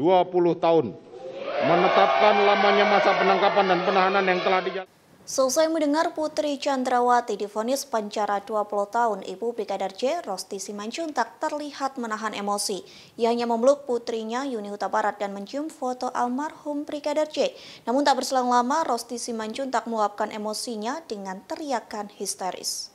20 tahun, menetapkan lamanya masa penangkapan dan penahanan yang telah dijalankan. Selesai mendengar Putri Chandrawati difonis penjara 20 tahun, Ibu Brigadir J. Rosti Simanjuntak terlihat menahan emosi. Ia hanya memeluk putrinya Yuni Huta Barat dan mencium foto almarhum Brigadir J. Namun tak berselang lama, Rosti Simanjuntak meluapkan emosinya dengan teriakan histeris.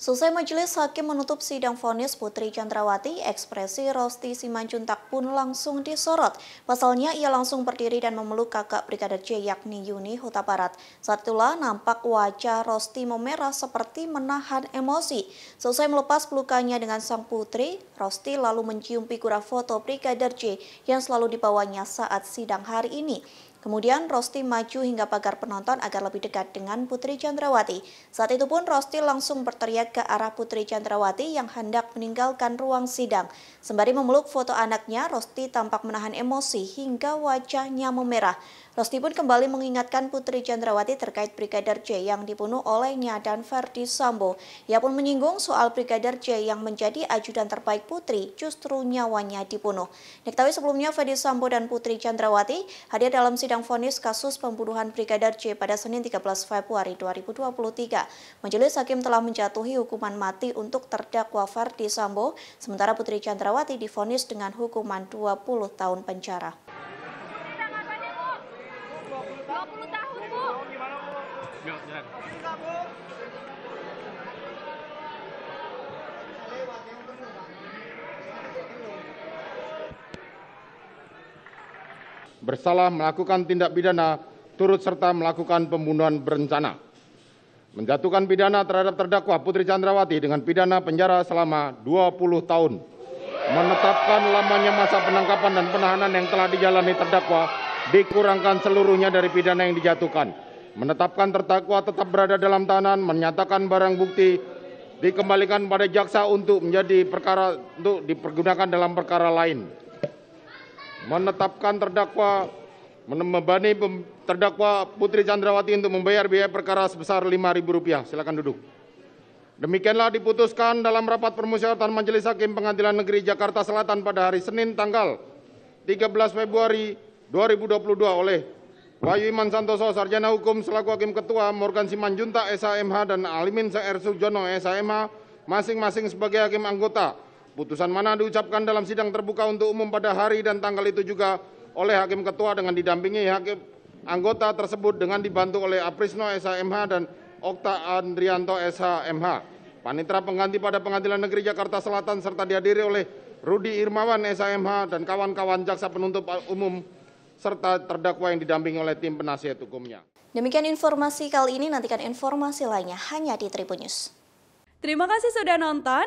Selesai majelis hakim menutup sidang vonis Putri Chandrawati, ekspresi Rosti Simanjuntak pun langsung disorot. Pasalnya ia langsung berdiri dan memeluk kakak Brigadir J yakni Yuni Huta Barat. Saat itulah nampak wajah Rosti memerah seperti menahan emosi. Selesai melepas pelukannya dengan sang putri, Rosti lalu mencium figura foto Brigadir J yang selalu dibawanya saat sidang hari ini. Kemudian Rosti maju hingga pagar penonton agar lebih dekat dengan Putri Chandrawati. Saat itu pun Rosti langsung berteriak ke arah Putri Chandrawati yang hendak meninggalkan ruang sidang. Sembari memeluk foto anaknya, Rosti tampak menahan emosi hingga wajahnya memerah. Rosti pun kembali mengingatkan Putri Chandrawati terkait Brigadir J yang dibunuh olehnya dan Ferdi Sambo. Ia pun menyinggung soal Brigadir J yang menjadi ajudan terbaik Putri justru nyawanya dibunuh. Diketahui sebelumnya Ferdi Sambo dan Putri Chandrawati hadir dalam sidang sidang vonis kasus pembunuhan Brigadir J pada Senin 13 Februari 2023, Majelis Hakim telah menjatuhi hukuman mati untuk terdakwa Ferdi Sambo, sementara Putri Chandrawati difonis dengan hukuman 20 tahun penjara. bersalah melakukan tindak pidana turut serta melakukan pembunuhan berencana. Menjatuhkan pidana terhadap terdakwa Putri Chandrawati dengan pidana penjara selama 20 tahun. Menetapkan lamanya masa penangkapan dan penahanan yang telah dijalani terdakwa dikurangkan seluruhnya dari pidana yang dijatuhkan. Menetapkan terdakwa tetap berada dalam tahanan, menyatakan barang bukti dikembalikan pada jaksa untuk menjadi perkara untuk dipergunakan dalam perkara lain menetapkan terdakwa membebani terdakwa Putri Chandrawati untuk membayar biaya perkara sebesar Rp5.000. Silakan duduk. Demikianlah diputuskan dalam rapat permusyawaratan Majelis Hakim Pengadilan Negeri Jakarta Selatan pada hari Senin tanggal 13 Februari 2022 oleh Bayu Iman Santoso, Sarjana Hukum, selaku Hakim Ketua, Morgan Simanjunta, SHMH, dan Alimin Saer Sujono, SHMH, masing-masing sebagai Hakim Anggota, Putusan mana diucapkan dalam sidang terbuka untuk umum pada hari dan tanggal itu juga oleh Hakim Ketua dengan didampingi Hakim anggota tersebut dengan dibantu oleh Aprisno SHMH dan Okta Andrianto SHMH. Panitra pengganti pada Pengadilan Negeri Jakarta Selatan serta dihadiri oleh Rudi Irmawan SHMH dan kawan-kawan jaksa penuntut umum serta terdakwa yang didampingi oleh tim penasihat hukumnya. Demikian informasi kali ini, nantikan informasi lainnya hanya di Tribun News. Terima kasih sudah nonton.